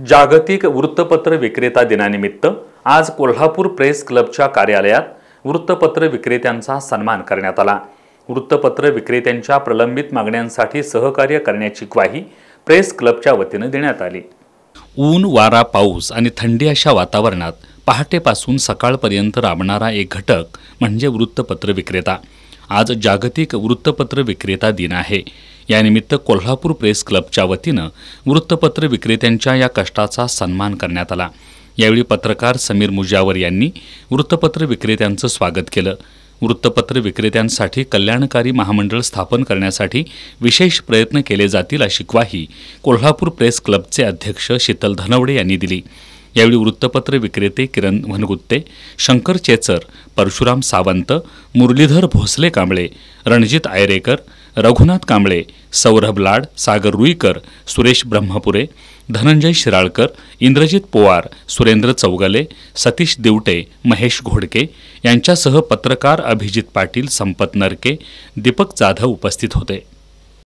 जागतिक वृत्तपत्र विक्रेता दिनानिमित्त आज कोल्हापूर प्रेस क्लबच्या कार्यालयात वृत्तपत्र विक्रेत्यांचा सन्मान करण्यात आला वृत्तपत्र विक्रेत्यांच्या प्रलंबित मागण्यांसाठी सहकार्य करण्याची ग्वाही प्रेस क्लबच्या वतीनं देण्यात आली ऊन वारा पाऊस आणि थंडी अशा वातावरणात पहाटेपासून सकाळपर्यंत राबणारा एक घटक म्हणजे वृत्तपत्र विक्रेता आज जागतिक वृत्तपत्र विक्रेता दिन आहे यानिमित्त कोल्हापूर प्रेस क्लबच्या वतीनं वृत्तपत्र विक्रेत्यांच्या या कष्टाचा सन्मान करण्यात आला यावेळी पत्रकार समीर मुजावर यांनी वृत्तपत्र विक्रेत्यांचं स्वागत केलं वृत्तपत्र विक्रेत्यांसाठी कल्याणकारी महामंडळ स्थापन करण्यासाठी विशेष प्रयत्न केले जातील अशी ग्वाही कोल्हापूर प्रेस क्लबचे अध्यक्ष शीतल धनवडे यांनी दिली यावेळी वृत्तपत्र विक्रेते किरण वनगुत्ते शंकर चेचर परशुराम सावंत मुरलीधर भोसले कांबळे रणजित आयरेकर रघुनाथ कांबळे सौरभ लाड सागर रुईकर सुरेश ब्रह्मपुरे धनंजय शिराळकर इंद्रजित पोवार सुरेंद्र चौगले सतीश दिवटे महेश घोडके यांच्यासह पत्रकार अभिजित पाटील संपत नरके दीपक जाधव उपस्थित होते